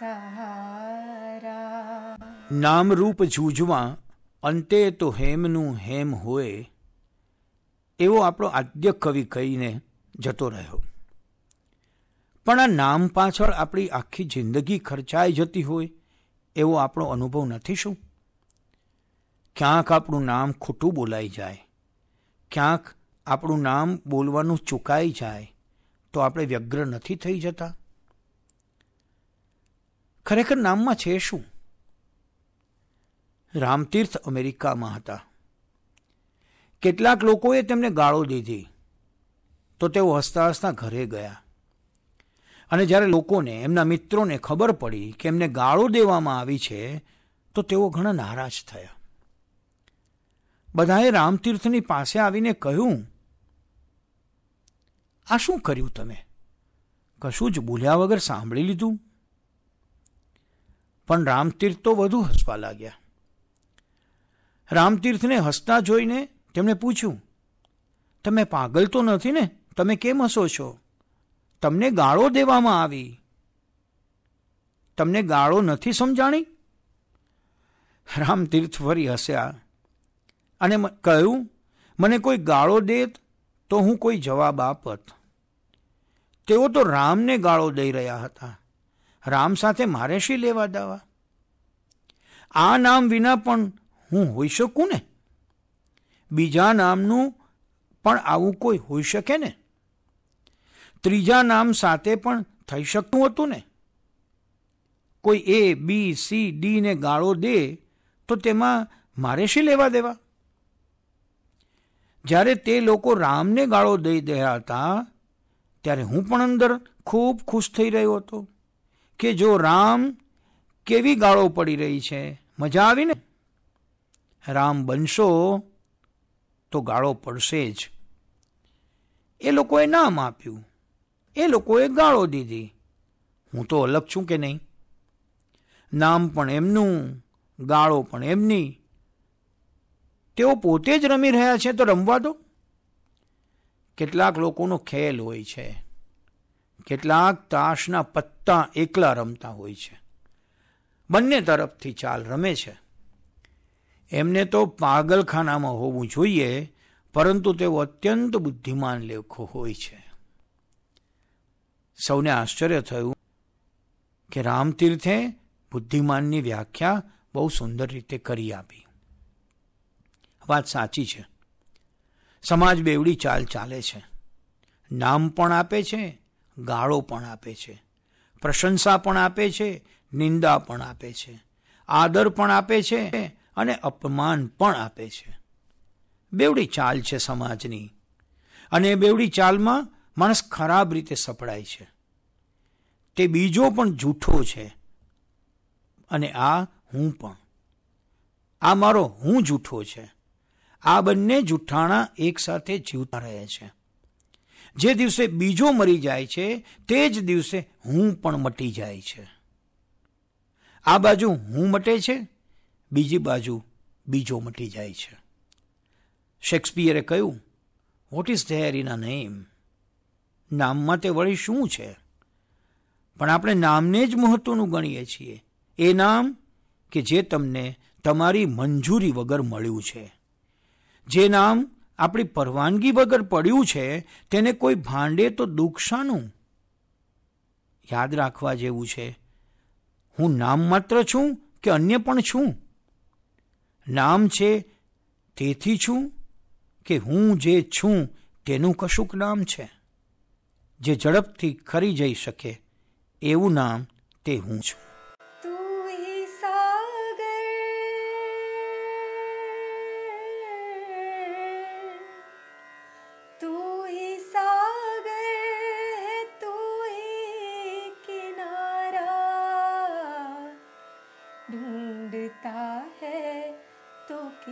સહારા નામરૂપ જૂજવા અંતે તો હેમનું હેમ હોય એવો આપણો આદ્ય કવિ કહીને જતો રહ્યો પણ આ નામ પાછળ આપણી આખી જિંદગી ખર્ચાઈ જતી હોય એવો આપણો અનુભવ નથી શું ક્યાંક આપણું નામ ખોટું બોલાઈ જાય ક્યાંક આપણું નામ બોલવાનું ચૂકાઈ જાય તો આપણે વ્યગ્ર નથી થઈ જતા ખરેખર નામમાં છે શું રામતીર્થ અમેરિકામાં હતા કેટલાક લોકોએ તેમને ગાળો દીધી તો તેઓ હસતા હસતા ઘરે ગયા અને જ્યારે લોકોને એમના મિત્રોને ખબર પડી કે એમને ગાળો દેવામાં આવી છે તો તેઓ ઘણા નારાજ થયા બધાએ રામતીર્થની પાસે આવીને કહ્યું આ શું કર્યું તમે કશું જ ભૂલ્યા વગર સાંભળી લીધું પણ રામતીર્થ તો વધુ હસવા લાગ્યા રામતીર્થને હસતા જોઈને તેમણે પૂછ્યું તમે પાગલ તો નથી ને તમે કેમ હસો છો તમને ગાળો દેવામાં આવી તમને ગાળો નથી સમજાણી રામતીર્થ ફરી હસ્યા અને કહ્યું મને કોઈ ગાળો દેત તો હું કોઈ જવાબ આપત તેઓ તો રામને ગાળો દઈ રહ્યા હતા રામ સાથે મારે શી લેવા દાવા આ નામ વિના પણ હું હોઈ શકું ને બીજા નામનું પણ આવું કોઈ હોઈ શકે ને ત્રીજા નામ સાથે પણ થઈ શકતું હતું ને કોઈ એ બી સી ડી ને ગાળો દે તો તેમાં મારે શી લેવા દેવા જ્યારે તે લોકો રામને ગાળો દઈ રહ્યા હતા ત્યારે હું પણ અંદર ખૂબ ખુશ થઈ રહ્યો હતો કે જો રામ કેવી ગાળો પડી રહી છે મજા આવીને રામ બનશો તો ગાળો પડશે જ એ લોકોએ નામ આપ્યું એ લોકોએ ગાળો દીધી હું તો અલગ છું કે નહીં નામ પણ એમનું ગાળો પણ એમની તેઓ પોતે જ રમી રહ્યા છે તો રમવા દો કેટલાક લોકોનો ખેલ હોય છે કેટલાક તાશના પત્તા એકલા રમતા હોય છે બંને તરફથી ચાલ રમે છે એમને તો પાગલખાનામાં હોવું જોઈએ પરંતુ તેઓ અત્યંત બુદ્ધિમાન લેખો હોય છે સૌને આશ્ચર્ય થયું કે રામતીર્થે બુદ્ધિમાનની વ્યાખ્યા બહુ સુંદર રીતે કરી આપી વાત સાચી છે સમાજ બેવડી ચાલ ચાલે છે નામ પણ આપે છે ગાળો પણ આપે છે પ્રશંસા પણ આપે છે નિંદા પણ આપે છે આદર પણ આપે છે અને અપમાન પણ આપે છે બેવડી ચાલ છે સમાજની અને બેવડી ચાલમાં માણસ ખરાબ રીતે સપડાય છે તે બીજો પણ જૂઠો છે અને આ હું પણ આ મારો હું જૂઠો છે આ બંને જૂઠાણા એકસાથે જીવતા રહે છે જે દિવસે બીજો મરી જાય છે તે જ દિવસે હું પણ મટી જાય છે આ બાજુ હું મટે છે બીજી બાજુ બીજો મટી જાય છે શેક્સપિયરે કહ્યું what is there in a name નામમાં તે વળી શું છે પણ આપણે નામને જ મહત્વનું ગણીએ છીએ એ નામ કે જે તમને તમારી મંજૂરી વગર મળ્યું છે જે નામ આપણી પરવાનગી વગર પડ્યું છે તેને કોઈ ભાંડે તો દુઃખ શાનું યાદ રાખવા જેવું છે હું નામ માત્ર છું કે અન્ય પણ છું નામ છે તેથી છું કે હું જે છું તેનું કશુંક નામ છે જે ઝડપથી ખરી જઈ શકે એવું નામ તે હું છું